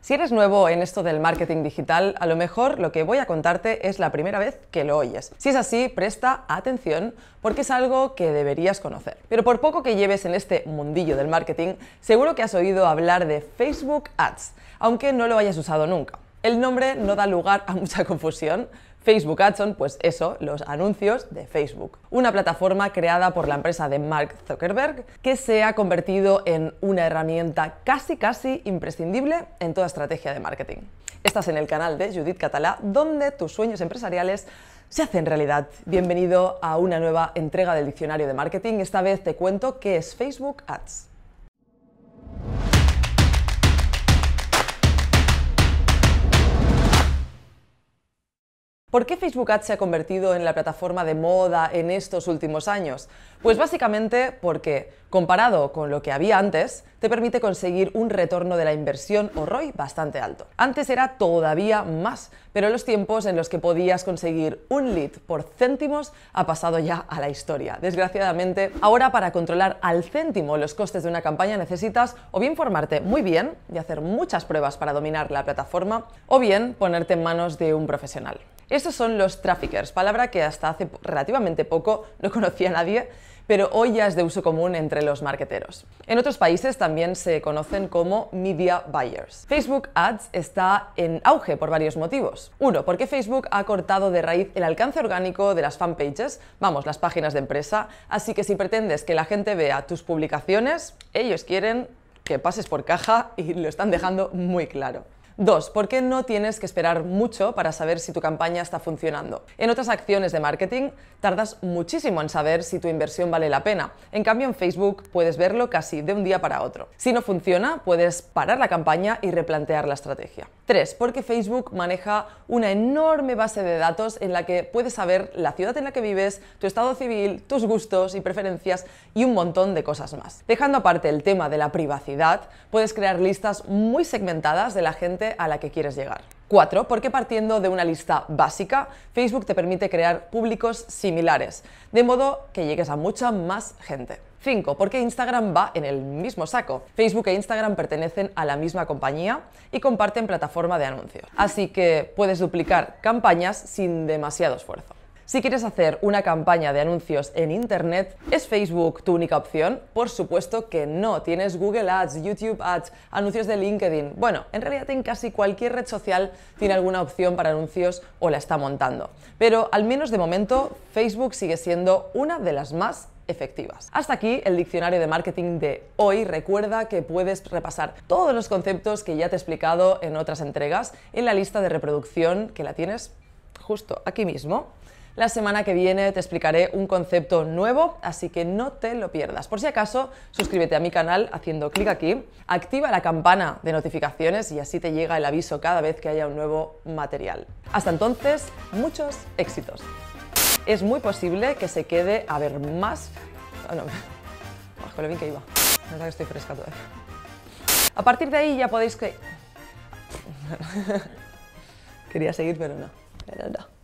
Si eres nuevo en esto del marketing digital, a lo mejor lo que voy a contarte es la primera vez que lo oyes. Si es así, presta atención porque es algo que deberías conocer. Pero por poco que lleves en este mundillo del marketing, seguro que has oído hablar de Facebook Ads, aunque no lo hayas usado nunca. El nombre no da lugar a mucha confusión, Facebook Ads son, pues eso, los anuncios de Facebook, una plataforma creada por la empresa de Mark Zuckerberg que se ha convertido en una herramienta casi casi imprescindible en toda estrategia de marketing. Estás en el canal de Judith Catalá, donde tus sueños empresariales se hacen realidad. Bienvenido a una nueva entrega del diccionario de marketing. Esta vez te cuento qué es Facebook Ads. ¿Por qué Facebook Ads se ha convertido en la plataforma de moda en estos últimos años? Pues básicamente porque, comparado con lo que había antes, te permite conseguir un retorno de la inversión o ROI bastante alto. Antes era todavía más, pero los tiempos en los que podías conseguir un lead por céntimos ha pasado ya a la historia. Desgraciadamente, ahora para controlar al céntimo los costes de una campaña necesitas o bien formarte muy bien y hacer muchas pruebas para dominar la plataforma, o bien ponerte en manos de un profesional. Estos son los traffickers, palabra que hasta hace relativamente poco no conocía nadie, pero hoy ya es de uso común entre los marketeros. En otros países también se conocen como media buyers. Facebook Ads está en auge por varios motivos. Uno, porque Facebook ha cortado de raíz el alcance orgánico de las fanpages, vamos, las páginas de empresa, así que si pretendes que la gente vea tus publicaciones, ellos quieren que pases por caja y lo están dejando muy claro. Dos, ¿por qué no tienes que esperar mucho para saber si tu campaña está funcionando? En otras acciones de marketing tardas muchísimo en saber si tu inversión vale la pena. En cambio, en Facebook puedes verlo casi de un día para otro. Si no funciona, puedes parar la campaña y replantear la estrategia. Tres, porque Facebook maneja una enorme base de datos en la que puedes saber la ciudad en la que vives, tu estado civil, tus gustos y preferencias y un montón de cosas más. Dejando aparte el tema de la privacidad, puedes crear listas muy segmentadas de la gente a la que quieres llegar. Cuatro, porque partiendo de una lista básica, Facebook te permite crear públicos similares, de modo que llegues a mucha más gente. 5. Porque Instagram va en el mismo saco. Facebook e Instagram pertenecen a la misma compañía y comparten plataforma de anuncios. Así que puedes duplicar campañas sin demasiado esfuerzo. Si quieres hacer una campaña de anuncios en Internet, ¿es Facebook tu única opción? Por supuesto que no. Tienes Google Ads, YouTube Ads, anuncios de LinkedIn. Bueno, en realidad en casi cualquier red social tiene alguna opción para anuncios o la está montando. Pero al menos de momento, Facebook sigue siendo una de las más efectivas. Hasta aquí el diccionario de marketing de hoy. Recuerda que puedes repasar todos los conceptos que ya te he explicado en otras entregas en la lista de reproducción que la tienes justo aquí mismo. La semana que viene te explicaré un concepto nuevo, así que no te lo pierdas. Por si acaso, suscríbete a mi canal haciendo clic aquí, activa la campana de notificaciones y así te llega el aviso cada vez que haya un nuevo material. Hasta entonces, muchos éxitos. Es muy posible que se quede a ver más... Oh, no. lo que iba. No verdad que estoy fresca todavía. A partir de ahí ya podéis que... Quería seguir, pero no. Pero no.